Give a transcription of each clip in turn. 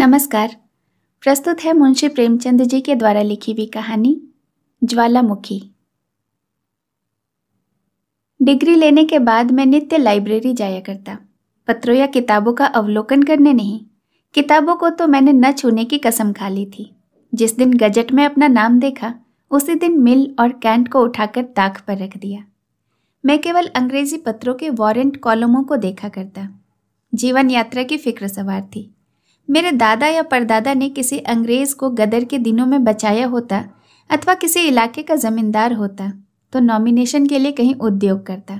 नमस्कार प्रस्तुत है मुंशी प्रेमचंद जी के द्वारा लिखी हुई कहानी ज्वालामुखी डिग्री लेने के बाद मैं नित्य लाइब्रेरी जाया करता पत्रों या किताबों का अवलोकन करने नहीं किताबों को तो मैंने न छूने की कसम खा ली थी जिस दिन गजट में अपना नाम देखा उसी दिन मिल और कैंट को उठाकर ताक पर रख दिया मैं केवल अंग्रेजी पत्रों के वारंट कॉलमों को देखा करता जीवन यात्रा की फिक्र सवार थी मेरे दादा या परदादा ने किसी अंग्रेज को गदर के दिनों में बचाया होता अथवा किसी इलाके का जमींदार होता तो नॉमिनेशन के लिए कहीं उद्योग करता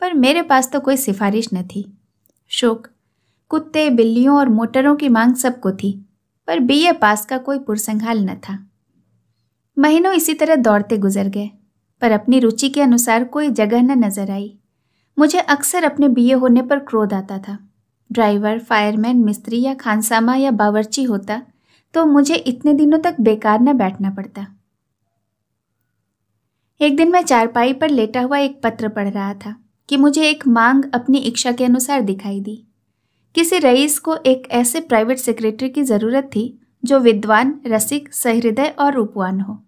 पर मेरे पास तो कोई सिफारिश न थी शोक कुत्ते बिल्लियों और मोटरों की मांग सबको थी पर ए पास का कोई पुरसंहाल न था महीनों इसी तरह दौड़ते गुजर गए पर अपनी रुचि के अनुसार कोई जगह न नजर आई मुझे अक्सर अपने बीए होने पर क्रोध आता था ड्राइवर फायरमैन मिस्त्री या खानसामा या बावर्ची होता तो मुझे इतने दिनों तक बेकार न बैठना पड़ता एक दिन मैं चारपाई पर लेटा हुआ एक पत्र पढ़ रहा था कि मुझे एक मांग अपनी इच्छा के अनुसार दिखाई दी किसी रईस को एक ऐसे प्राइवेट सेक्रेटरी की ज़रूरत थी जो विद्वान रसिक सहृदय और रूपवान हो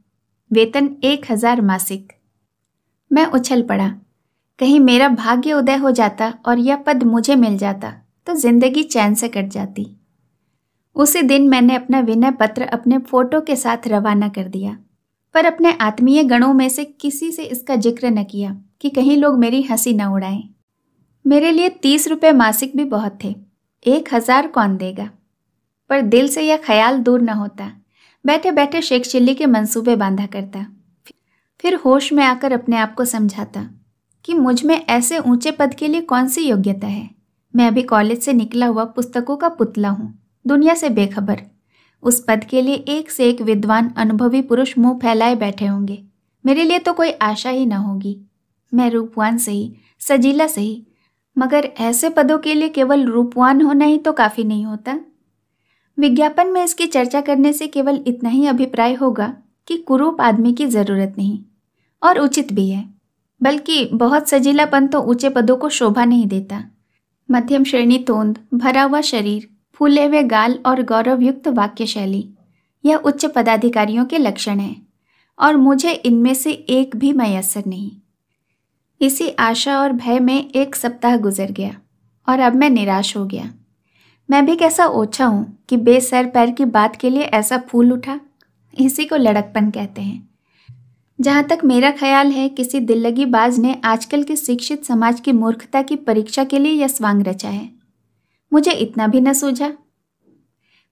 वेतन एक हज़ार मासिक मैं उछल पड़ा कहीं मेरा भाग्य उदय हो जाता और यह पद मुझे मिल जाता तो जिंदगी चैन से कट जाती उसी दिन मैंने अपना विनय पत्र अपने फोटो के साथ रवाना कर दिया पर अपने आत्मीय गणों में से किसी से इसका जिक्र न किया कि कहीं लोग मेरी हंसी न उड़ाएं मेरे लिए तीस रुपये मासिक भी बहुत थे एक हजार कौन देगा पर दिल से यह ख्याल दूर न होता बैठे बैठे शेख चिल्ली के मंसूबे बांधा करता फिर होश में आकर अपने आप को समझाता कि मुझ में ऐसे ऊंचे पद के लिए कौन सी योग्यता है मैं अभी कॉलेज से निकला हुआ पुस्तकों का पुतला हूँ दुनिया से बेखबर उस पद के लिए एक से एक विद्वान अनुभवी पुरुष मुंह फैलाए बैठे होंगे मेरे लिए तो कोई आशा ही न होगी मैं रूपवान सही सजीला सही मगर ऐसे पदों के लिए केवल रूपवान होना ही तो काफ़ी नहीं होता विज्ञापन में इसकी चर्चा करने से केवल इतना ही अभिप्राय होगा कि कुरूप आदमी की ज़रूरत नहीं और उचित भी है बल्कि बहुत सजीलापन तो ऊंचे पदों को शोभा नहीं देता मध्यम श्रेणी तोंद भरा हुआ शरीर फूले हुए गाल और गौरवयुक्त वाक्य शैली यह उच्च पदाधिकारियों के लक्षण हैं और मुझे इनमें से एक भी मैसर नहीं इसी आशा और भय में एक सप्ताह गुजर गया और अब मैं निराश हो गया मैं भी कैसा ओछा हूँ कि बेसर पैर की बात के लिए ऐसा फूल उठा इसी को लड़कपन कहते हैं जहाँ तक मेरा ख्याल है किसी दिल्लगी बाज ने आजकल के शिक्षित समाज की मूर्खता की परीक्षा के लिए यह स्वांग रचा है मुझे इतना भी न सूझा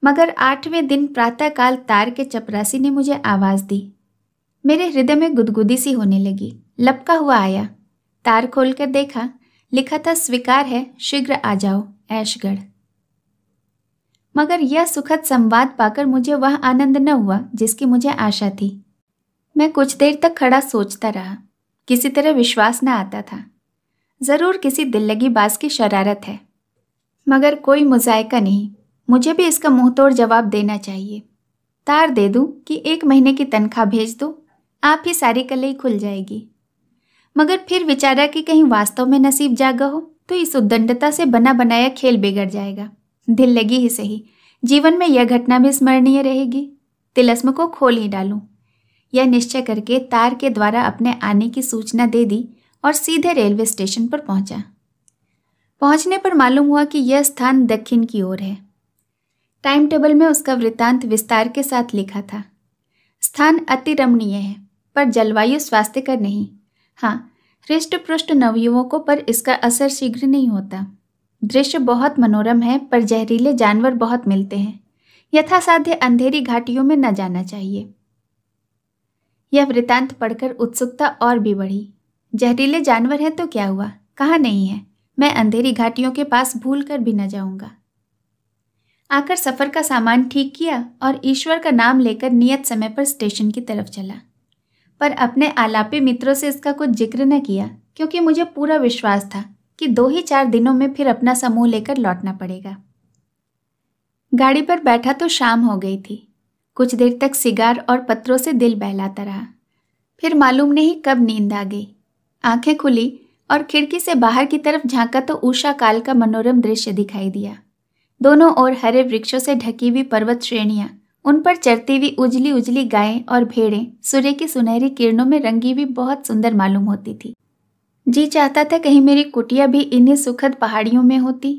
मगर आठवें दिन प्रातःकाल तार के चपरासी ने मुझे आवाज़ दी मेरे हृदय में गुदगुदी सी होने लगी लपका हुआ आया तार खोल कर देखा लिखा था स्वीकार है शीघ्र आ जाओ ऐशगढ़ मगर यह सुखद संवाद पाकर मुझे वह आनंद न हुआ जिसकी मुझे आशा थी मैं कुछ देर तक खड़ा सोचता रहा किसी तरह विश्वास न आता था ज़रूर किसी दिल लगी की शरारत है मगर कोई मुजायका नहीं मुझे भी इसका मुंह तोड़ जवाब देना चाहिए तार दे दूं कि एक महीने की तनख्वाह भेज दो आप ही सारी कलई खुल जाएगी मगर फिर विचारा कि कहीं वास्तव में नसीब जागा हो तो इस उद्दंडता से बना बनाया खेल बिगड़ जाएगा दिल लगी ही सही जीवन में यह घटना भी स्मरणीय रहेगी तिलस्म को खोल ही डालूं यह निश्चय करके तार के द्वारा अपने आने की सूचना दे दी और सीधे रेलवे स्टेशन पर पहुंचा। पहुंचने पर मालूम हुआ कि यह स्थान दक्षिण की ओर है टाइम टेबल में उसका वृत्तांत विस्तार के साथ लिखा था स्थान अति रमणीय है पर जलवायु स्वास्थ्य का नहीं हाँ हृष्ट पृष्ठ नवयुवकों पर इसका असर शीघ्र नहीं होता दृश्य बहुत मनोरम है पर जहरीले जानवर बहुत मिलते हैं यथासाध्य अंधेरी घाटियों में न जाना चाहिए यह वृतांत पढ़कर उत्सुकता और भी बढ़ी जहरीले जानवर हैं तो क्या हुआ कहाँ नहीं है मैं अंधेरी घाटियों के पास भूल कर भी न जाऊंगा आकर सफ़र का सामान ठीक किया और ईश्वर का नाम लेकर नियत समय पर स्टेशन की तरफ चला पर अपने आलापी मित्रों से इसका कुछ जिक्र न किया क्योंकि मुझे पूरा विश्वास था कि दो ही चार दिनों में फिर अपना समूह लेकर लौटना पड़ेगा गाड़ी पर बैठा तो शाम हो गई थी कुछ देर तक सिगार और पत्रों से दिल बहलाता रहा फिर मालूम नहीं कब नींद आ गई आंखें खुली और खिड़की से बाहर की तरफ झांका तो ऊषा काल का मनोरम दृश्य दिखाई दिया दोनों ओर हरे वृक्षों से ढकी हुई पर्वत श्रेणियां उन पर चरती हुई उजली उजली गायें और भेड़ें सूर्य की सुनहरी किरणों में रंगी हुई बहुत सुंदर मालूम होती थी जी चाहता था कहीं मेरी कुटिया भी इन्हीं सुखद पहाड़ियों में होती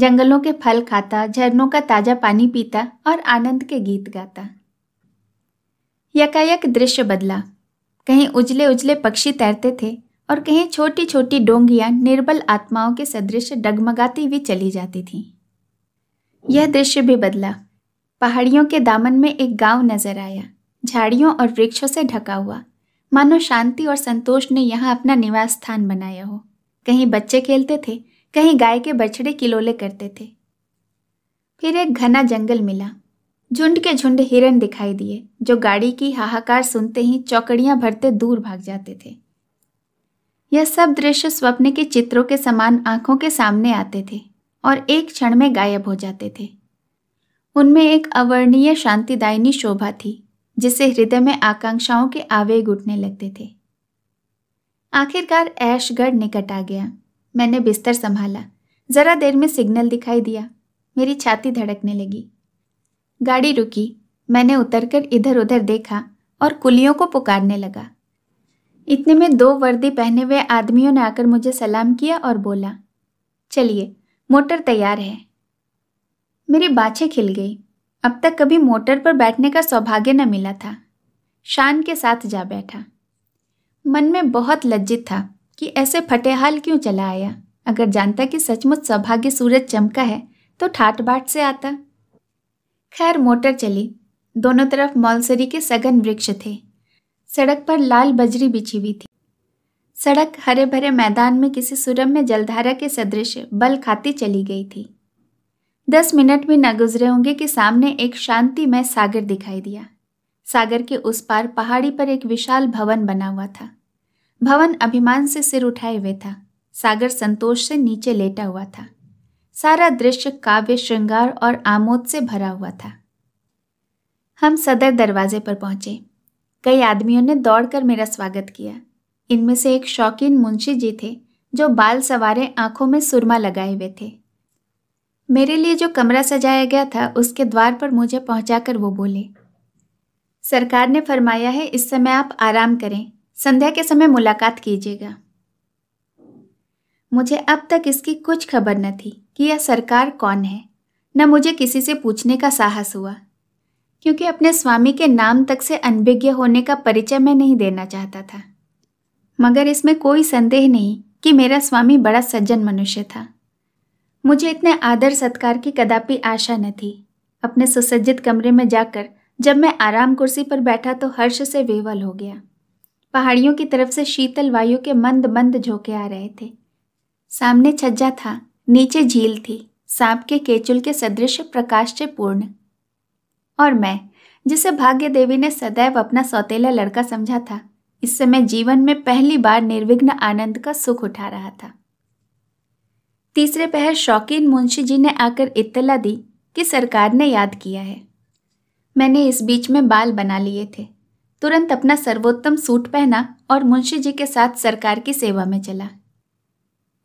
जंगलों के फल खाता झरनों का ताजा पानी पीता और आनंद के गीत गाता यकायक दृश्य बदला कहीं उजले उजले पक्षी तैरते थे और कहीं छोटी छोटी डोंगियां निर्बल आत्माओं के सदृश डगमगाती हुई चली जाती थीं यह दृश्य भी बदला पहाड़ियों के दामन में एक गांव नजर आया झाड़ियों और वृक्षों से ढका हुआ मानो शांति और संतोष ने यहाँ अपना निवास स्थान बनाया हो कहीं बच्चे खेलते थे कहीं गाय के बछड़े किलोले करते थे फिर एक घना जंगल मिला झुंड के झुंड हिरन दिखाई दिए जो गाड़ी की हाहाकार सुनते ही चौकड़ियां भरते दूर भाग जाते थे यह सब दृश्य स्वप्न के चित्रों के समान आंखों के सामने आते थे और एक क्षण में गायब हो जाते थे उनमें एक अवर्णीय शांतिदायिनी शोभा थी जिसे हृदय में आकांक्षाओं के आवेग उठने लगते थे आखिरकार ऐशगढ़ निकट आ गया मैंने बिस्तर संभाला ज़रा देर में सिग्नल दिखाई दिया मेरी छाती धड़कने लगी गाड़ी रुकी मैंने उतरकर इधर उधर देखा और कुलियों को पुकारने लगा इतने में दो वर्दी पहने हुए आदमियों ने आकर मुझे सलाम किया और बोला चलिए मोटर तैयार है मेरी बाछे खिल गई अब तक कभी मोटर पर बैठने का सौभाग्य न मिला था शान के साथ जा बैठा मन में बहुत लज्जित था कि ऐसे फटेहाल क्यों चला आया अगर जानता कि सचमुच सौभाग्य सूरज चमका है तो ठाट बाट से आता खैर मोटर चली दोनों तरफ मौलसरी के सघन वृक्ष थे सड़क पर लाल बजरी बिछी हुई थी सड़क हरे भरे मैदान में किसी सुरम में जलधारा के सदृश बल खाती चली गई थी दस मिनट भी न गुजरे होंगे कि सामने एक शांतिमय सागर दिखाई दिया सागर के उस पार पहाड़ी पर एक विशाल भवन बना हुआ था भवन अभिमान से सिर उठाए हुए था सागर संतोष से नीचे लेटा हुआ था सारा दृश्य काव्य श्रृंगार और आमोद से भरा हुआ था हम सदर दरवाजे पर पहुंचे कई आदमियों ने दौड़कर मेरा स्वागत किया इनमें से एक शौकीन मुंशी जी थे जो बाल सवारे आंखों में सुरमा लगाए हुए थे मेरे लिए जो कमरा सजाया गया था उसके द्वार पर मुझे पहुंचाकर वो बोले सरकार ने फरमाया है इस समय आप आराम करें संध्या के समय मुलाकात कीजिएगा मुझे अब तक इसकी कुछ खबर न थी कि यह सरकार कौन है न मुझे किसी से पूछने का साहस हुआ क्योंकि अपने स्वामी के नाम तक से अनभिज्ञ होने का परिचय मैं नहीं देना चाहता था मगर इसमें कोई संदेह नहीं कि मेरा स्वामी बड़ा सज्जन मनुष्य था मुझे इतने आदर सत्कार की कदापि आशा न थी अपने सुसज्जित कमरे में जाकर जब मैं आराम कुर्सी पर बैठा तो हर्ष से विवल हो गया पहाड़ियों की तरफ से शीतल वायु के मंद मंद झोंके आ रहे थे सामने छज्जा था नीचे झील थी सांप के केचुल के सदृश प्रकाश से पूर्ण और मैं जिसे भाग्य देवी ने सदैव अपना सौतेला लड़का समझा था इस समय जीवन में पहली बार निर्विघ्न आनंद का सुख उठा रहा था तीसरे पहर शौकीन मुंशी जी ने आकर इत्तला दी कि सरकार ने याद किया है मैंने इस बीच में बाल बना लिए थे तुरंत अपना सर्वोत्तम सूट पहना और मुंशी जी के साथ सरकार की सेवा में चला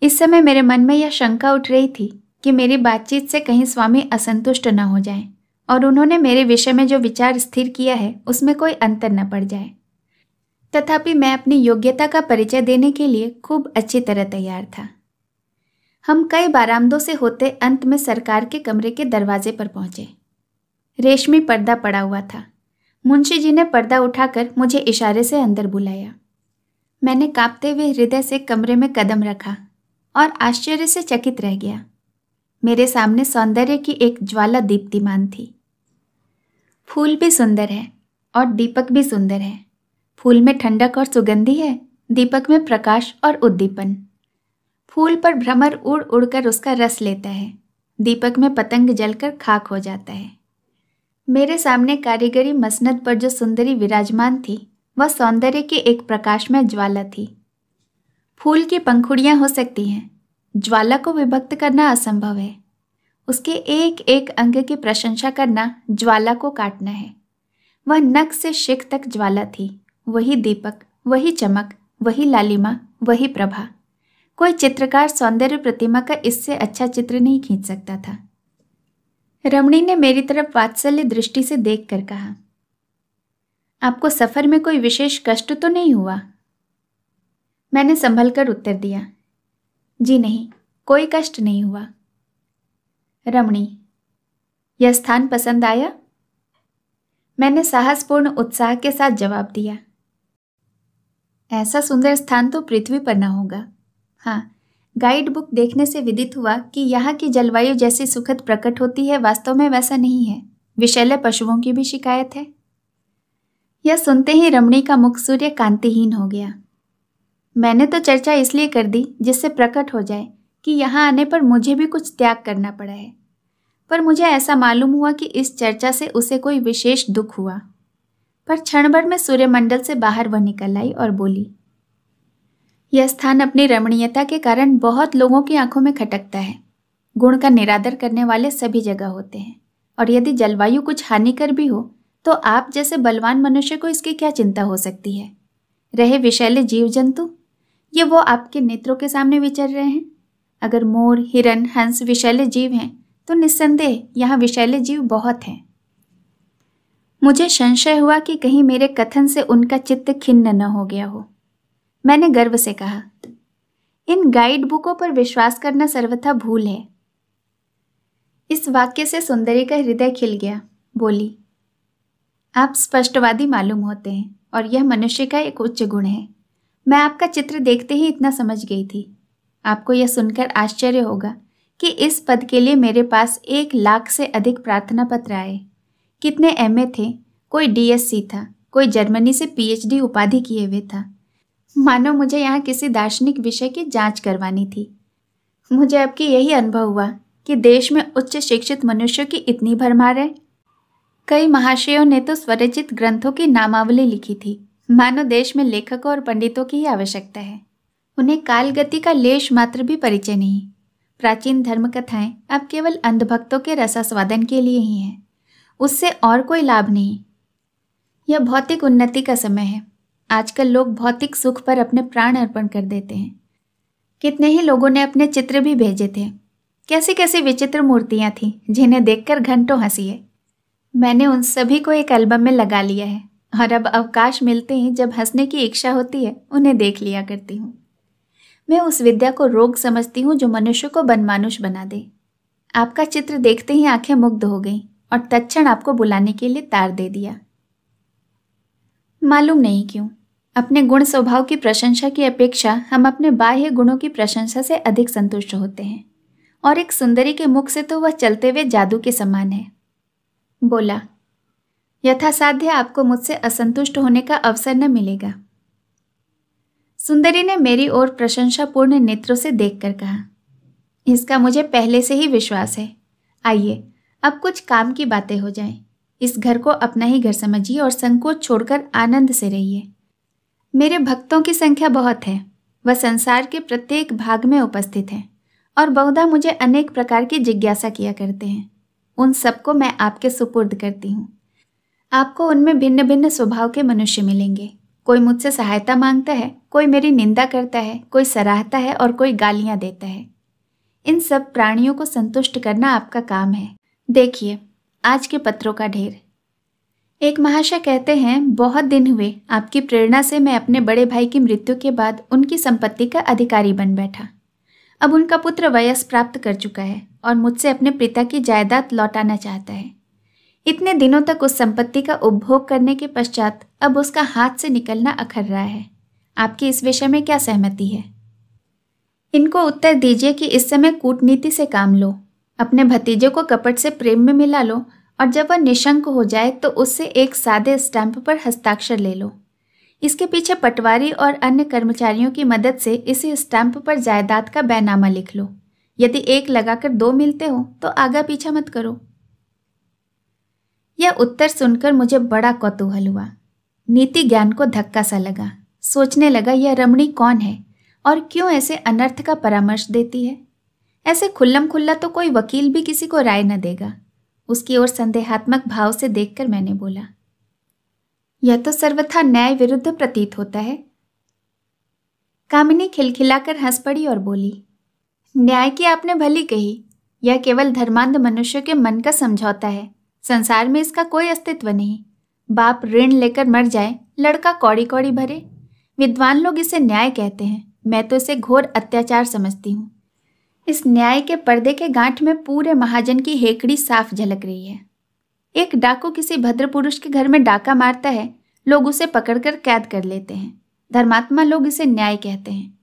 इस समय मेरे मन में यह शंका उठ रही थी कि मेरी बातचीत से कहीं स्वामी असंतुष्ट न हो जाए और उन्होंने मेरे विषय में जो विचार स्थिर किया है उसमें कोई अंतर न पड़ जाए तथापि मैं अपनी योग्यता का परिचय देने के लिए खूब अच्छी तरह तैयार था हम कई बारामदों से होते अंत में सरकार के कमरे के दरवाजे पर पहुंचे रेशमी पर्दा पड़ा हुआ था मुंशी जी ने पर्दा उठाकर मुझे इशारे से अंदर बुलाया मैंने कांपते हुए हृदय से कमरे में कदम रखा और आश्चर्य से चकित रह गया मेरे सामने सौंदर्य की एक ज्वाला दीप्तिमान थी फूल भी सुंदर है और दीपक भी सुंदर है फूल में ठंडक और सुगंधी है दीपक में प्रकाश और उद्दीपन फूल पर भ्रमर उड़ उड़कर उसका रस लेता है दीपक में पतंग जलकर खाक हो जाता है मेरे सामने कारीगरी मसनद पर जो सुंदरी विराजमान थी वह सौंदर्य के एक प्रकाश में ज्वाला थी फूल की पंखुड़ियाँ हो सकती हैं ज्वाला को विभक्त करना असंभव है उसके एक एक अंग की प्रशंसा करना ज्वाला को काटना है वह नक से शिख तक ज्वाला थी वही दीपक वही चमक वही लालिमा वही प्रभा कोई चित्रकार सौंदर्य प्रतिमा का इससे अच्छा चित्र नहीं खींच सकता था रमणी ने मेरी तरफ वात्सल्य दृष्टि से देखकर कहा आपको सफर में कोई विशेष कष्ट तो नहीं हुआ मैंने संभल कर उत्तर दिया जी नहीं कोई कष्ट नहीं हुआ रमणी यह स्थान पसंद आया मैंने साहसपूर्ण उत्साह के साथ जवाब दिया ऐसा सुंदर स्थान तो पृथ्वी पर ना होगा हाँ गाइड बुक देखने से विदित हुआ कि यहाँ की जलवायु जैसी सुखद प्रकट होती है वास्तव में वैसा नहीं है विषैले पशुओं की भी शिकायत है यह सुनते ही रमणी का मुख सूर्य कांतिहीन हो गया मैंने तो चर्चा इसलिए कर दी जिससे प्रकट हो जाए कि यहाँ आने पर मुझे भी कुछ त्याग करना पड़ा है पर मुझे ऐसा मालूम हुआ कि इस चर्चा से उसे कोई विशेष दुख हुआ पर क्षण भर में सूर्यमंडल से बाहर वह निकल आई और बोली यह स्थान अपनी रमणीयता के कारण बहुत लोगों की आंखों में खटकता है गुण का निरादर करने वाले सभी जगह होते हैं और यदि जलवायु कुछ हानिकर भी हो तो आप जैसे बलवान मनुष्य को इसकी क्या चिंता हो सकती है रहे विशैले जीव जंतु ये वो आपके नेत्रों के सामने विचर रहे हैं अगर मोर हिरन हंस विशैले जीव हैं तो निस्संदेह यहाँ विशैले जीव बहुत हैं मुझे संशय हुआ कि कहीं मेरे कथन से उनका चित्त खिन्न न हो गया हो मैंने गर्व से कहा इन गाइड बुकों पर विश्वास करना सर्वथा भूल है इस वाक्य से सुंदरी का हृदय खिल गया बोली आप स्पष्टवादी मालूम होते हैं और यह मनुष्य का एक उच्च गुण है मैं आपका चित्र देखते ही इतना समझ गई थी आपको यह सुनकर आश्चर्य होगा कि इस पद के लिए मेरे पास एक लाख से अधिक प्रार्थना पत्र आए कितने एमए थे कोई डीएससी था कोई जर्मनी से पीएचडी उपाधि किए हुए था मानो मुझे यहाँ किसी दार्शनिक विषय की जांच करवानी थी मुझे अब की यही अनुभव हुआ कि देश में उच्च शिक्षित मनुष्यों की इतनी भरमार है कई महाशयों ने तो स्वरचित ग्रंथों की नामावली लिखी थी मानो देश में लेखकों और पंडितों की ही आवश्यकता है उन्हें कालगति का लेश मात्र भी परिचय नहीं प्राचीन धर्म कथाएं अब केवल अंधभक्तों के रसास्वादन के लिए ही हैं उससे और कोई लाभ नहीं यह भौतिक उन्नति का समय है आजकल लोग भौतिक सुख पर अपने प्राण अर्पण कर देते हैं कितने ही लोगों ने अपने चित्र भी भेजे थे कैसी कैसी विचित्र मूर्तियाँ थीं जिन्हें देखकर घंटों हंसी है मैंने उन सभी को एक एल्बम में लगा लिया है और अब अवकाश मिलते ही जब हंसने की इच्छा होती है उन्हें देख लिया करती हूँ मैं उस विद्या को रोग समझती हूँ जो मनुष्य को बनमानुष बना दे आपका चित्र देखते ही आंखें मुग्ध हो गईं और तत्ण आपको बुलाने के लिए तार दे दिया मालूम नहीं क्यों अपने गुण स्वभाव की प्रशंसा की अपेक्षा हम अपने बाह्य गुणों की प्रशंसा से अधिक संतुष्ट होते हैं और एक सुंदरी के मुख से तो वह चलते हुए जादू के समान है बोला यथासाध्य आपको मुझसे असंतुष्ट होने का अवसर न मिलेगा सुंदरी ने मेरी ओर प्रशंसापूर्ण नेत्रों से देखकर कहा इसका मुझे पहले से ही विश्वास है आइए अब कुछ काम की बातें हो जाएं। इस घर को अपना ही घर समझिए और संकोच छोड़कर आनंद से रहिए मेरे भक्तों की संख्या बहुत है वह संसार के प्रत्येक भाग में उपस्थित हैं और बहुधा मुझे अनेक प्रकार की जिज्ञासा किया करते हैं उन सबको मैं आपके सुपुर्द करती हूँ आपको उनमें भिन्न भिन्न स्वभाव के मनुष्य मिलेंगे कोई मुझसे सहायता मांगता है कोई मेरी निंदा करता है कोई सराहता है और कोई गालियाँ देता है इन सब प्राणियों को संतुष्ट करना आपका काम है देखिए आज के पत्रों का ढेर एक महाशय कहते हैं बहुत दिन हुए आपकी प्रेरणा से मैं अपने बड़े भाई की मृत्यु के बाद उनकी संपत्ति का अधिकारी बन बैठा अब उनका पुत्र वयस प्राप्त कर चुका है और मुझसे अपने पिता की जायदाद लौटाना चाहता है इतने दिनों तक उस संपत्ति का उपभोग करने के पश्चात अब उसका हाथ से निकलना अखर रहा है आपकी इस विषय में क्या सहमति है इनको उत्तर दीजिए कि इस समय कूटनीति से काम लो अपने भतीजे को कपट से प्रेम में मिला लो और जब वह निशंक हो जाए तो उससे एक सादे स्टैंप पर हस्ताक्षर ले लो इसके पीछे पटवारी और अन्य कर्मचारियों की मदद से इसी स्टैंप पर जायदाद का बैनामा लिख लो यदि एक लगाकर दो मिलते हो तो आगा पीछा मत करो यह उत्तर सुनकर मुझे बड़ा कौतूहल हुआ नीति ज्ञान को धक्का सा लगा सोचने लगा यह रमणी कौन है और क्यों ऐसे अनर्थ का परामर्श देती है ऐसे खुल्लम खुल्ला तो कोई वकील भी किसी को राय न देगा उसकी ओर संदेहात्मक भाव से देखकर मैंने बोला यह तो सर्वथा न्याय विरुद्ध प्रतीत होता है कामिनी खिलखिलाकर हंस पड़ी और बोली न्याय की आपने भली कही यह केवल धर्मांध मनुष्य के मन का समझौता है संसार में इसका कोई अस्तित्व नहीं बाप ऋण लेकर मर जाए लड़का कौड़ी कौड़ी भरे विद्वान लोग इसे न्याय कहते हैं मैं तो इसे घोर अत्याचार समझती हूँ इस न्याय के पर्दे के गांठ में पूरे महाजन की हेकड़ी साफ झलक रही है एक डाकू किसी भद्र पुरुष के घर में डाका मारता है लोग उसे पकड़कर कैद कर लेते हैं धर्मात्मा लोग इसे न्याय कहते हैं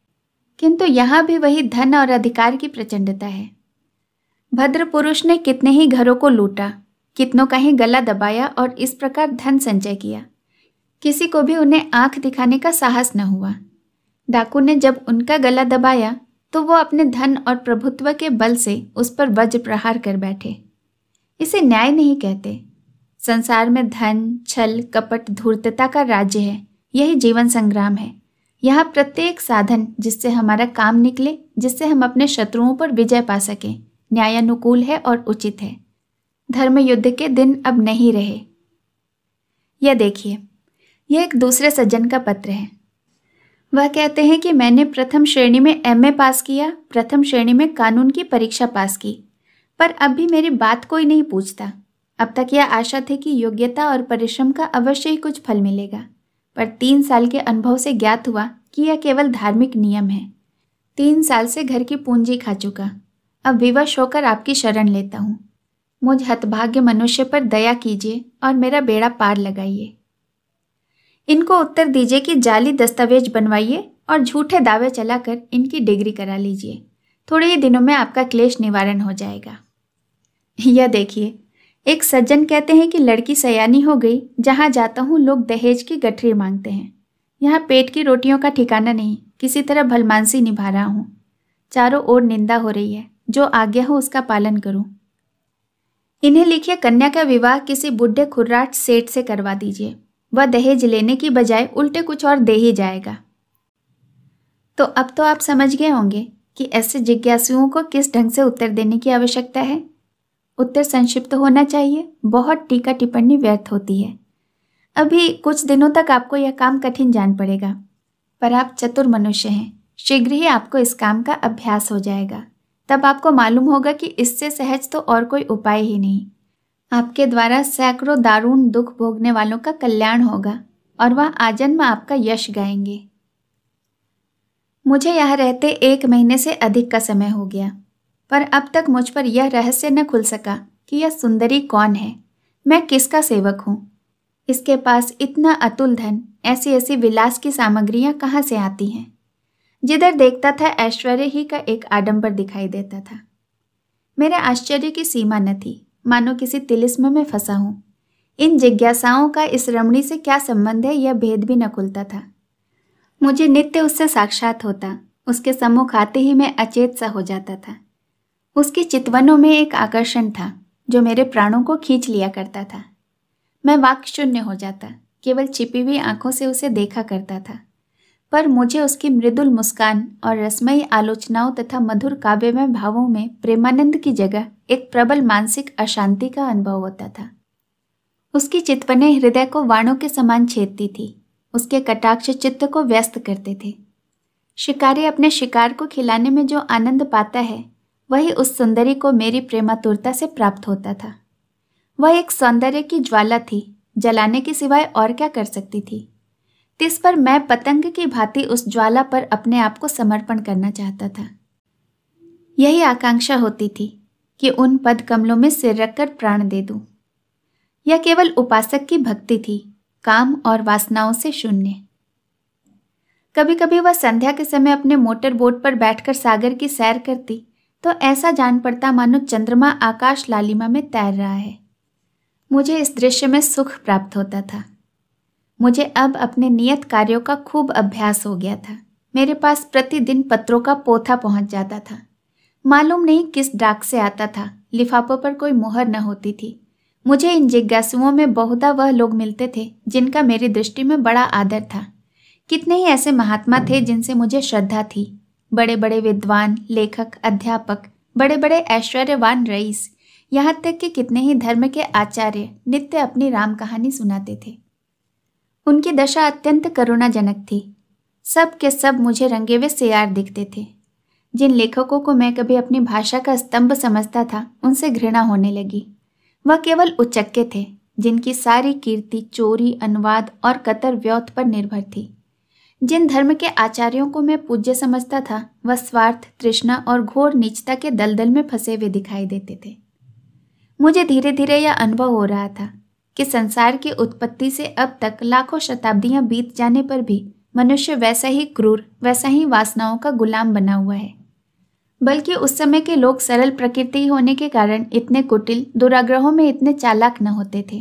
किंतु यहाँ भी वही धन और अधिकार की प्रचंडता है भद्र पुरुष ने कितने ही घरों को लूटा कितनों का ही गला दबाया और इस प्रकार धन संचय किया किसी को भी उन्हें आंख दिखाने का साहस न हुआ डाकू ने जब उनका गला दबाया तो वो अपने धन और प्रभुत्व के बल से उस पर वज्र प्रहार कर बैठे इसे न्याय नहीं कहते संसार में धन छल कपट धूर्तता का राज्य है यही जीवन संग्राम है यहाँ प्रत्येक साधन जिससे हमारा काम निकले जिससे हम अपने शत्रुओं पर विजय पा सकें न्यायानुकूल है और उचित है धर्म युद्ध के दिन अब नहीं रहे यह देखिए यह एक दूसरे सज्जन का पत्र है वह कहते हैं कि मैंने प्रथम श्रेणी में एमए पास किया प्रथम श्रेणी में कानून की परीक्षा पास की पर अब भी मेरी बात कोई नहीं पूछता अब तक यह आशा थी कि योग्यता और परिश्रम का अवश्य ही कुछ फल मिलेगा पर तीन साल के अनुभव से ज्ञात हुआ कि यह केवल धार्मिक नियम है तीन साल से घर की पूंजी खा चुका अब विवश होकर आपकी शरण लेता हूँ मुझ हतभाग्य मनुष्य पर दया कीजिए और मेरा बेड़ा पार लगाइए इनको उत्तर दीजिए कि जाली दस्तावेज बनवाइए और झूठे दावे चलाकर इनकी डिग्री करा लीजिए थोड़े ही दिनों में आपका क्लेश निवारण हो जाएगा यह देखिए एक सज्जन कहते हैं कि लड़की सयानी हो गई जहाँ जाता हूँ लोग दहेज की गठरी मांगते हैं यहाँ पेट की रोटियों का ठिकाना नहीं किसी तरह भलमानसी निभा रहा हूँ चारों ओर निंदा हो रही है जो आज्ञा हो उसका पालन करूँ इन्हें लिखिए कन्या का विवाह किसी बुढ़े खुर्राट सेठ से करवा दीजिए वह दहेज लेने की बजाय उल्टे कुछ और दे ही जाएगा तो अब तो आप समझ गए होंगे कि ऐसे जिज्ञासुओं को किस ढंग से उत्तर देने की आवश्यकता है उत्तर संक्षिप्त होना चाहिए बहुत टीका टिप्पणी व्यर्थ होती है अभी कुछ दिनों तक आपको यह काम कठिन जान पड़ेगा पर आप चतुर मनुष्य हैं शीघ्र ही आपको इस काम का अभ्यास हो जाएगा तब आपको मालूम होगा कि इससे सहज तो और कोई उपाय ही नहीं आपके द्वारा सैकड़ों दारुण दुख भोगने वालों का कल्याण होगा और वह आजन्म आपका यश गाएंगे मुझे यहाँ रहते एक महीने से अधिक का समय हो गया पर अब तक मुझ पर यह रहस्य न खुल सका कि यह सुंदरी कौन है मैं किसका सेवक हूँ इसके पास इतना अतुल धन ऐसी ऐसी विलास की सामग्रियाँ कहाँ से आती हैं जिधर देखता था ऐश्वर्य ही का एक आडंबर दिखाई देता था मेरे आश्चर्य की सीमा न थी मानो किसी तिलिस्म में फंसा हूँ इन जिज्ञासाओं का इस रमणी से क्या संबंध है यह भेद भी न खुलता था मुझे नित्य उससे साक्षात होता उसके सम्मुख आते ही मैं अचेत सा हो जाता था उसके चितवनों में एक आकर्षण था जो मेरे प्राणों को खींच लिया करता था मैं वाक्शून्य शून्य हो जाता केवल छिपी हुई आंखों से उसे देखा करता था पर मुझे उसकी मृदुल मुस्कान और रसमयी आलोचनाओं तथा मधुर काव्य में भावों में प्रेमानंद की जगह एक प्रबल मानसिक अशांति का अनुभव होता था उसकी चितवने हृदय को वाणों के समान छेदती थी उसके कटाक्ष चित्त को व्यस्त करते थे शिकारी अपने शिकार को खिलाने में जो आनंद पाता है वही उस सुंदरी को मेरी प्रेमातुरता से प्राप्त होता था वह एक सौंदर्य की ज्वाला थी जलाने के सिवाय और क्या कर सकती थी तिस पर मैं पतंग की भांति उस ज्वाला पर अपने आप को समर्पण करना चाहता था यही आकांक्षा होती थी कि उन पद कमलों में सिर रखकर प्राण दे दूं। यह केवल उपासक की भक्ति थी काम और वासनाओं से शून्य कभी कभी वह संध्या के समय अपने मोटर बोट पर बैठकर सागर की सैर करती तो ऐसा जान पड़ता मानो चंद्रमा आकाश लालिमा में तैर रहा है मुझे इस दृश्य में सुख प्राप्त होता था मुझे अब अपने नियत कार्यों का खूब अभ्यास हो गया था मेरे पास प्रतिदिन पत्रों का पोथा पहुंच जाता था मालूम नहीं किस डाक से आता था लिफाफों पर कोई मोहर न होती थी मुझे इन जिज्ञासुओं में बहुधा वह लोग मिलते थे जिनका मेरी दृष्टि में बड़ा आदर था कितने ही ऐसे महात्मा थे जिनसे मुझे श्रद्धा थी बड़े बड़े विद्वान लेखक अध्यापक बड़े बड़े ऐश्वर्यवान रईस यहाँ तक कि कितने ही धर्म के आचार्य नित्य अपनी राम कहानी सुनाते थे उनकी दशा अत्यंत करुणाजनक थी सब के सब मुझे रंगे हुए सियार दिखते थे जिन लेखकों को मैं कभी अपनी भाषा का स्तंभ समझता था उनसे घृणा होने लगी वह केवल उचक्के थे जिनकी सारी कीर्ति चोरी अनुवाद और कतर व्योत पर निर्भर थी जिन धर्म के आचार्यों को मैं पूज्य समझता था वह स्वार्थ तृष्णा और घोर नीचता के दलदल में फंसे हुए दिखाई देते थे मुझे धीरे धीरे यह अनुभव हो रहा था कि संसार की उत्पत्ति से अब तक लाखों शताब्दियां बीत जाने पर भी मनुष्य वैसा ही क्रूर वैसा ही वासनाओं का गुलाम बना हुआ है बल्कि उस समय के लोग सरल प्रकृति होने के कारण इतने कुटिल दुराग्रहों में इतने चालाक न होते थे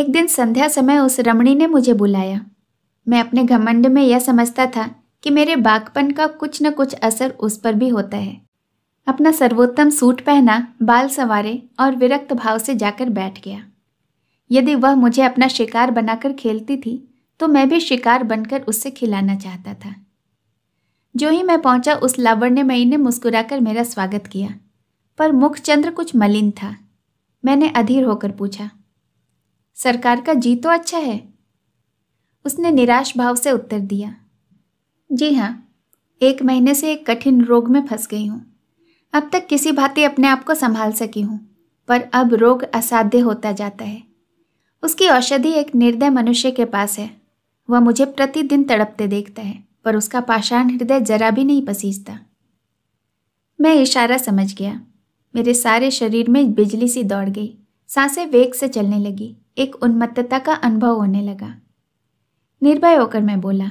एक दिन संध्या समय उस रमणी ने मुझे बुलाया मैं अपने घमंड में यह समझता था कि मेरे बागपन का कुछ न कुछ असर उस पर भी होता है अपना सर्वोत्तम सूट पहना बाल सवारे और विरक्त भाव से जाकर बैठ गया यदि वह मुझे अपना शिकार बनाकर खेलती थी तो मैं भी शिकार बनकर उससे खिलाना चाहता था जो ही मैं पहुंचा उस लावण्यमयी ने मुस्कुराकर मेरा स्वागत किया पर मुखचंद्र कुछ मलिन था मैंने अधीर होकर पूछा सरकार का जी तो अच्छा है उसने निराश भाव से उत्तर दिया जी हाँ एक महीने से एक कठिन रोग में फंस गई हूँ अब तक किसी भांति अपने आप को संभाल सकी हूँ पर अब रोग असाध्य होता जाता है उसकी औषधि एक निर्दय मनुष्य के पास है वह मुझे प्रतिदिन तड़पते देखता है पर उसका पाषाण हृदय जरा भी नहीं पसीजता मैं इशारा समझ गया मेरे सारे शरीर में बिजली सी दौड़ गई सांसें वेग से चलने लगी एक उन्मत्तता का अनुभव होने लगा निर्भय होकर मैं बोला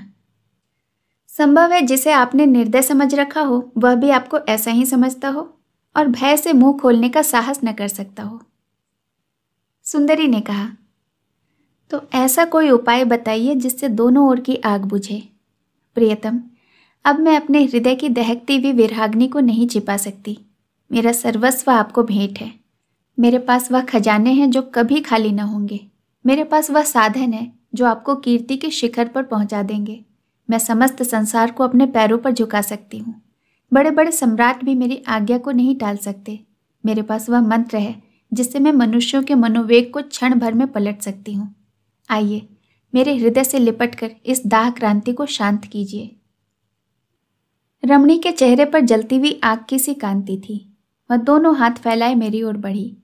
संभव है जिसे आपने निर्दय समझ रखा हो वह भी आपको ऐसा ही समझता हो और भय से मुंह खोलने का साहस न कर सकता हो सुंदरी ने कहा तो ऐसा कोई उपाय बताइए जिससे दोनों ओर की आग बुझे प्रियतम अब मैं अपने हृदय की दहकती हुई विराग्नि को नहीं छिपा सकती मेरा सर्वस्व आपको भेंट है मेरे पास वह खजाने हैं जो कभी खाली न होंगे मेरे पास वह साधन है जो आपको कीर्ति के शिखर पर पहुंचा देंगे मैं समस्त संसार को अपने पैरों पर झुका सकती हूँ बड़े बड़े सम्राट भी मेरी आज्ञा को नहीं टाल सकते मेरे पास वह मंत्र है जिससे मैं मनुष्यों के मनोवेग को क्षण भर में पलट सकती हूँ आइए मेरे हृदय से लिपटकर इस दाह क्रांति को शांत कीजिए रमणी के चेहरे पर जलती हुई आग की सी कांति थी वह दोनों हाथ फैलाए मेरी ओर बढ़ी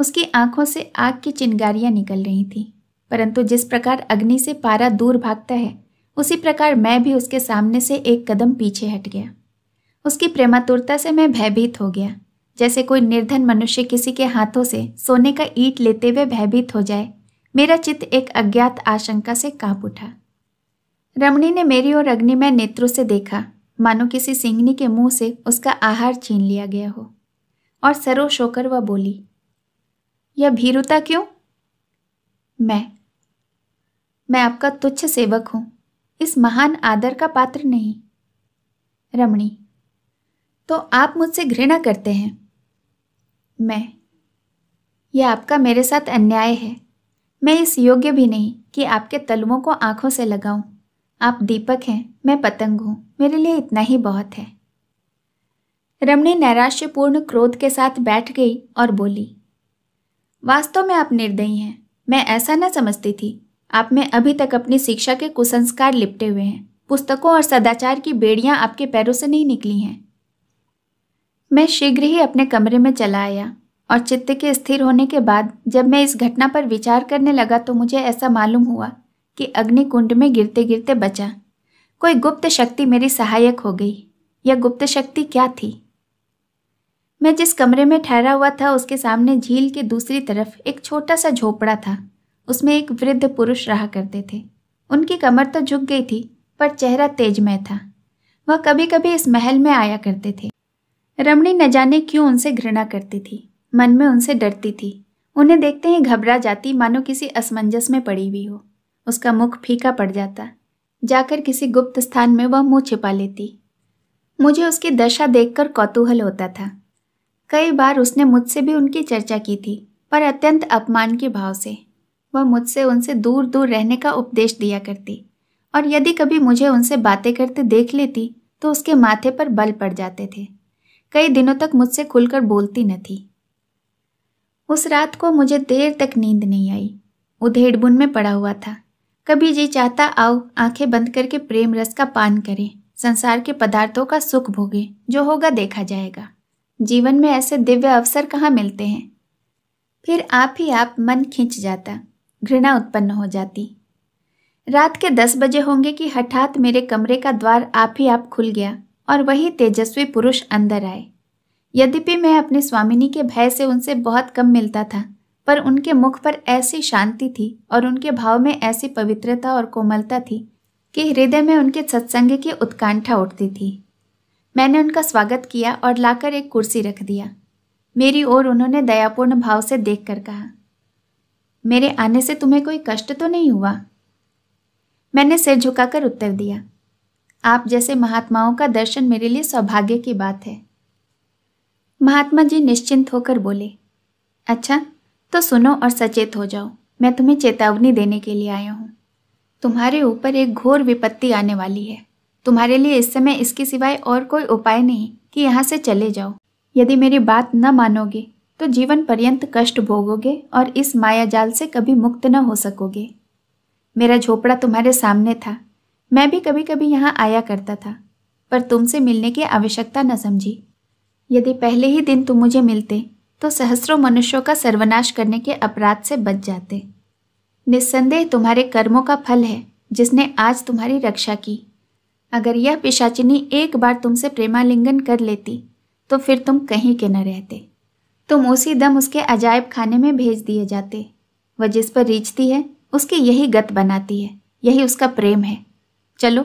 उसकी आंखों से आग की चिंगारियां निकल रही थी परंतु जिस प्रकार अग्नि से पारा दूर भागता है उसी प्रकार मैं भी उसके सामने से एक कदम पीछे हट गया उसकी प्रेमातुरता से मैं भयभीत हो गया जैसे कोई निर्धन मनुष्य किसी के हाथों से सोने का ईट लेते हुए भयभीत हो जाए मेरा चित्त एक अज्ञात आशंका से कांप उठा रमणी ने मेरी और अग्नि में नेत्रों से देखा मानो किसी सिंगनी के मुंह से उसका आहार छीन लिया गया हो और सरो होकर वह बोली यह भीरुता क्यों मैं मैं आपका तुच्छ सेवक हूं इस महान आदर का पात्र नहीं रमणी तो आप मुझसे घृणा करते हैं मैं यह आपका मेरे साथ अन्याय है मैं इस योग्य भी नहीं कि आपके तलवों को आंखों से लगाऊं। आप दीपक हैं मैं पतंग हूं मेरे लिए इतना ही बहुत है रमणी नैराश्यपूर्ण क्रोध के साथ बैठ गई और बोली वास्तव में आप निर्दयी हैं मैं ऐसा न समझती थी आप में अभी तक अपनी शिक्षा के कुसंस्कार लिपटे हुए हैं पुस्तकों और सदाचार की बेड़ियां आपके पैरों से नहीं निकली हैं मैं शीघ्र ही अपने कमरे में चला आया और चित्त के स्थिर होने के बाद जब मैं इस घटना पर विचार करने लगा तो मुझे ऐसा मालूम हुआ कि अग्नि कुंड में गिरते गिरते बचा कोई गुप्त शक्ति मेरी सहायक हो गई यह गुप्त शक्ति क्या थी मैं जिस कमरे में ठहरा हुआ था उसके सामने झील के दूसरी तरफ एक छोटा सा झोपड़ा था उसमें एक वृद्ध पुरुष रहा करते थे उनकी कमर तो झुक गई थी पर चेहरा तेजमय था वह कभी कभी इस महल में आया करते थे रमणी न जाने क्यों उनसे घृणा करती थी मन में उनसे डरती थी उन्हें देखते ही घबरा जाती मानो किसी असमंजस में पड़ी हुई हो उसका मुख फीका पड़ जाता जाकर किसी गुप्त स्थान में वह मुंह छिपा लेती मुझे उसकी दशा देखकर कौतूहल होता था कई बार उसने मुझसे भी उनकी चर्चा की थी पर अत्यंत अपमान के भाव से वह मुझसे उनसे दूर दूर रहने का उपदेश दिया करती और यदि कभी मुझे उनसे बातें करते देख लेती तो उसके माथे पर बल पड़ जाते थे कई दिनों तक मुझसे खुलकर बोलती न थी उस रात को मुझे देर तक नींद नहीं आई उधेड़ बुन में पड़ा हुआ था कभी जी चाहता आओ आंखें बंद करके प्रेम रस का पान करें संसार के पदार्थों का सुख भोगे जो होगा देखा जाएगा जीवन में ऐसे दिव्य अवसर कहाँ मिलते हैं फिर आप ही आप मन खींच जाता घृणा उत्पन्न हो जाती रात के दस बजे होंगे कि हठात मेरे कमरे का द्वार आप ही आप खुल गया और वही तेजस्वी पुरुष अंदर आए यद्यपि मैं अपने स्वामिनी के भय से उनसे बहुत कम मिलता था पर उनके मुख पर ऐसी शांति थी और उनके भाव में ऐसी पवित्रता और कोमलता थी कि हृदय में उनके सत्संग की उत्कंठा उठती थी मैंने उनका स्वागत किया और लाकर एक कुर्सी रख दिया मेरी ओर उन्होंने दयापूर्ण भाव से देख कर कहा मेरे आने से तुम्हें कोई कष्ट तो नहीं हुआ मैंने सिर झुकाकर उत्तर दिया आप जैसे महात्माओं का दर्शन मेरे लिए सौभाग्य की बात है महात्मा जी निश्चिंत होकर बोले अच्छा तो सुनो और सचेत हो जाओ मैं तुम्हें चेतावनी देने के लिए आया हूँ तुम्हारे ऊपर एक घोर विपत्ति आने वाली है तुम्हारे लिए इस समय इसके सिवाय और कोई उपाय नहीं कि यहाँ से चले जाओ यदि मेरी बात न मानोगे तो जीवन पर्यंत कष्ट भोगोगे और इस माया जाल से कभी मुक्त न हो सकोगे मेरा झोपड़ा तुम्हारे सामने था मैं भी कभी कभी यहाँ आया करता था पर तुमसे मिलने की आवश्यकता न समझी यदि पहले ही दिन तुम मुझे मिलते तो सहस्रों मनुष्यों का सर्वनाश करने के अपराध से बच जाते निस्संदेह तुम्हारे कर्मों का फल है जिसने आज तुम्हारी रक्षा की अगर यह पिशाचिनी एक बार तुमसे प्रेमालिंगन कर लेती तो फिर तुम कहीं के न रहते तुम उसी दम उसके अजायब खाने में भेज दिए जाते वह जिस पर रीछती है उसकी यही गत बनाती है यही उसका प्रेम है चलो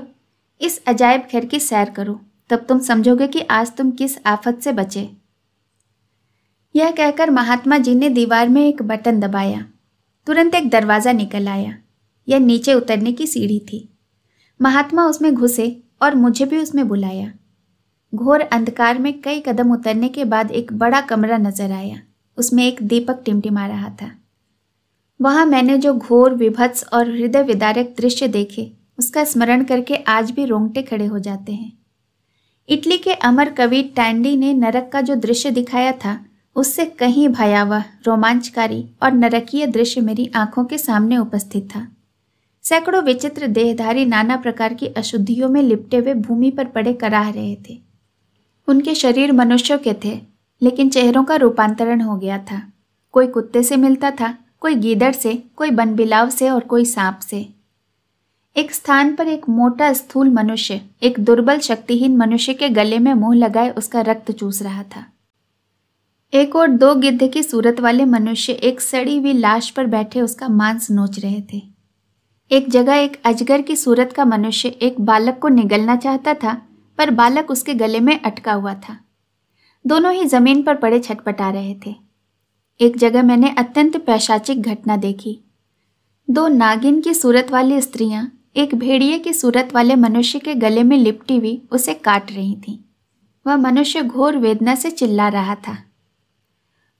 इस अजायब घर की सैर करो तब तुम समझोगे कि आज तुम किस आफत से बचे यह कहकर महात्मा जी ने दीवार में एक बटन दबाया तुरंत एक दरवाज़ा निकल आया यह नीचे उतरने की सीढ़ी थी महात्मा उसमें घुसे और मुझे भी उसमें बुलाया घोर अंधकार में कई कदम उतरने के बाद एक बड़ा कमरा नजर आया उसमें एक दीपक टिमटिमा रहा था वहां मैंने जो घोर विभत्स और हृदय विदारक दृश्य देखे उसका स्मरण करके आज भी रोंगटे खड़े हो जाते हैं इटली के अमर कवि टैंडी ने नरक का जो दृश्य दिखाया था उससे कहीं भयावह रोमांचकारी और नरकीय दृश्य मेरी आंखों के सामने उपस्थित था सैकड़ों विचित्र देहधारी नाना प्रकार की अशुद्धियों में लिपटे हुए भूमि पर पड़े कराह रहे थे उनके शरीर मनुष्यों के थे लेकिन चेहरों का रूपांतरण हो गया था कोई कुत्ते से मिलता था कोई गीदड़ से कोई बनबिलाव से और कोई सांप से एक स्थान पर एक मोटा स्थूल मनुष्य एक दुर्बल शक्तिहीन मनुष्य के गले में मुंह लगाए उसका रक्त चूस रहा था एक और दो गिद्ध की सूरत वाले मनुष्य एक सड़ी हुई लाश पर बैठे उसका मांस नोच रहे थे एक जगह एक अजगर की सूरत का मनुष्य एक बालक को निगलना चाहता था पर बालक उसके गले में अटका हुआ था दोनों ही जमीन पर पड़े छटपटा रहे थे एक जगह मैंने अत्यंत पैशाचिक घटना देखी दो नागिन की सूरत वाली स्त्रियां एक भेड़िए की सूरत वाले मनुष्य के गले में लिपटी हुई उसे काट रही थी वह मनुष्य घोर वेदना से चिल्ला रहा था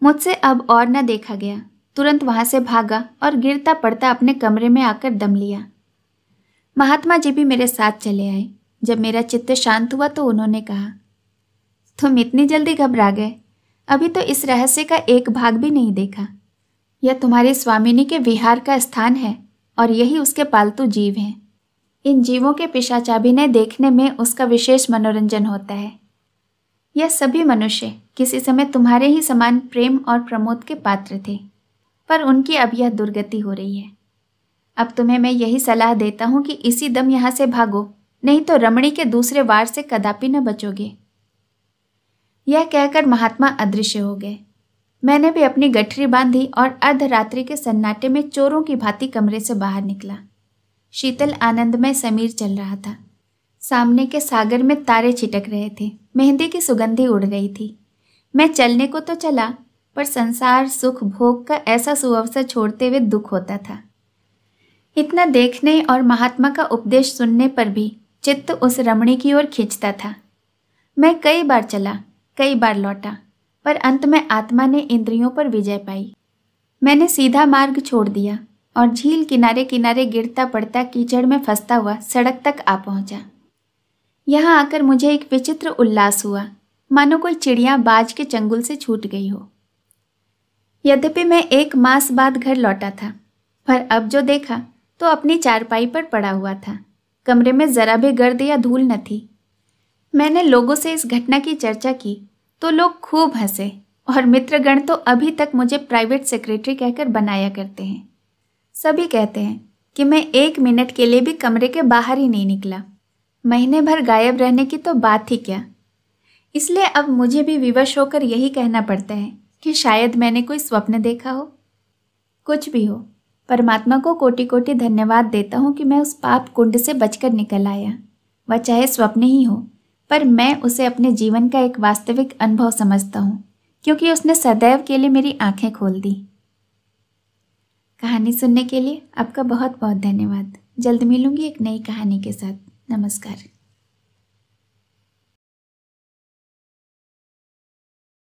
मुझसे अब और न देखा गया तुरंत वहां से भागा और गिरता पड़ता अपने कमरे में आकर दम लिया महात्मा जी भी मेरे साथ चले आए जब मेरा चित्त शांत हुआ तो उन्होंने कहा तुम इतनी जल्दी घबरा गए अभी तो इस रहस्य का एक भाग भी नहीं देखा यह तुम्हारी स्वामिनी के विहार का स्थान है और यही उसके पालतू जीव हैं इन जीवों के पिशाचाभिनय देखने में उसका विशेष मनोरंजन होता है यह सभी मनुष्य किसी समय तुम्हारे ही समान प्रेम और प्रमोद के पात्र थे पर उनकी अब यह दुर्गति हो रही है अब तुम्हें मैं यही सलाह देता हूँ कि इसी दम यहाँ से भागो नहीं तो रमणी के दूसरे वार से कदापि न बचोगे यह कहकर महात्मा अदृश्य हो गए मैंने भी अपनी गठरी बांधी और अर्धरात्रि के सन्नाटे में चोरों की भांति कमरे से बाहर निकला शीतल आनंद में समीर चल रहा था सामने के सागर में तारे छिटक रहे थे मेहंदी की सुगंधी उड़ रही थी मैं चलने को तो चला पर संसार सुख भोग का ऐसा सुअवसर छोड़ते हुए दुख होता था इतना देखने और महात्मा का उपदेश सुनने पर भी चित्त उस रमणी की ओर खींचता था मैं कई बार चला कई बार लौटा पर अंत में आत्मा ने इंद्रियों पर विजय पाई मैंने सीधा मार्ग छोड़ दिया और झील किनारे किनारे गिरता पड़ता कीचड़ में फंसता हुआ सड़क तक आ पहुंचा। यहाँ आकर मुझे एक विचित्र उल्लास हुआ मानो कोई चिड़िया बाज के चंगुल से छूट गई हो यद्यपि मैं एक मास बाद घर लौटा था पर अब जो देखा तो अपनी चारपाई पर पड़ा हुआ था कमरे में ज़रा भी गर्द या धूल न थी मैंने लोगों से इस घटना की चर्चा की तो लोग खूब हंसे और मित्रगण तो अभी तक मुझे प्राइवेट सेक्रेटरी कहकर बनाया करते हैं सभी कहते हैं कि मैं एक मिनट के लिए भी कमरे के बाहर ही नहीं निकला महीने भर गायब रहने की तो बात ही क्या इसलिए अब मुझे भी विवश होकर यही कहना पड़ता है कि शायद मैंने कोई स्वप्न देखा हो कुछ भी हो परमात्मा को कोटि कोटि धन्यवाद देता हूँ कि मैं उस पाप कुंड से बचकर निकल आया वह चाहे स्वप्न ही हो पर मैं उसे अपने जीवन का एक वास्तविक अनुभव समझता हूँ क्योंकि उसने सदैव के लिए मेरी आंखें खोल दी कहानी सुनने के लिए आपका बहुत बहुत धन्यवाद जल्द मिलूंगी एक नई कहानी के साथ नमस्कार